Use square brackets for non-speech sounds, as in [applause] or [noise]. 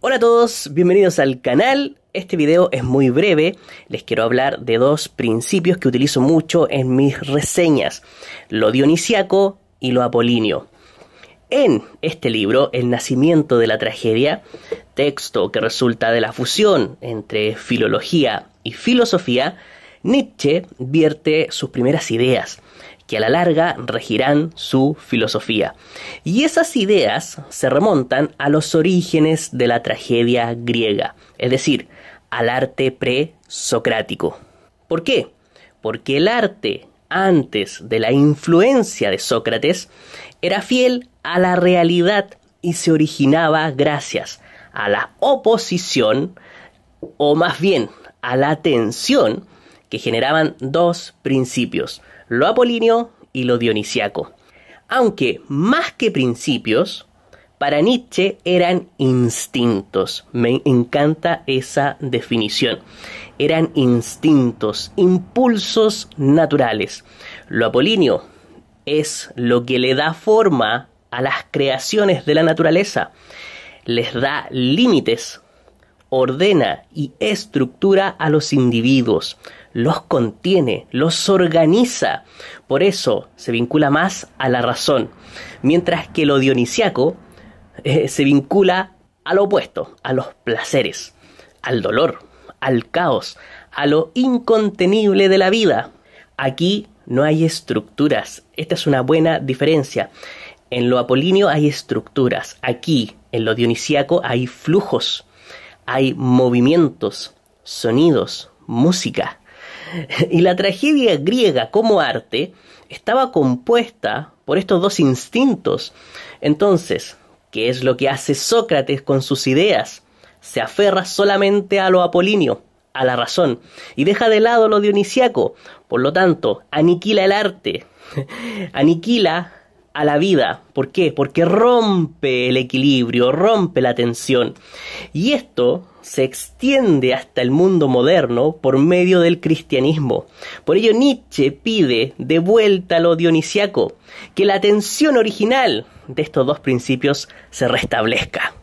Hola a todos, bienvenidos al canal. Este video es muy breve, les quiero hablar de dos principios que utilizo mucho en mis reseñas, lo dionisiaco y lo apolinio. En este libro, El nacimiento de la tragedia, texto que resulta de la fusión entre filología y filosofía, Nietzsche vierte sus primeras ideas, que a la larga regirán su filosofía. Y esas ideas se remontan a los orígenes de la tragedia griega, es decir, al arte pre-socrático. ¿Por qué? Porque el arte antes de la influencia de Sócrates era fiel a la realidad y se originaba gracias a la oposición o más bien a la tensión que generaban dos principios, lo apolíneo y lo dionisiaco. Aunque más que principios, para Nietzsche eran instintos. Me encanta esa definición. Eran instintos, impulsos naturales. Lo apolíneo es lo que le da forma a las creaciones de la naturaleza. Les da límites ordena y estructura a los individuos, los contiene, los organiza. Por eso se vincula más a la razón, mientras que lo dionisiaco eh, se vincula a lo opuesto, a los placeres, al dolor, al caos, a lo incontenible de la vida. Aquí no hay estructuras. Esta es una buena diferencia. En lo apolíneo hay estructuras. Aquí, en lo dionisiaco hay flujos hay movimientos, sonidos, música. [laughs] Y la tragedia griega como arte estaba compuesta por estos dos instintos. Entonces, ¿qué es lo que hace Sócrates con sus ideas? Se aferra solamente a lo apolíneo, a la razón, y deja de lado lo dionisiaco. Por lo tanto, aniquila el arte, [laughs] aniquila a la vida. ¿Por qué? Porque rompe el equilibrio, rompe la tensión. Y esto se extiende hasta el mundo moderno por medio del cristianismo. Por ello Nietzsche pide de vuelta lo dionisiaco, que la tensión original de estos dos principios se restablezca.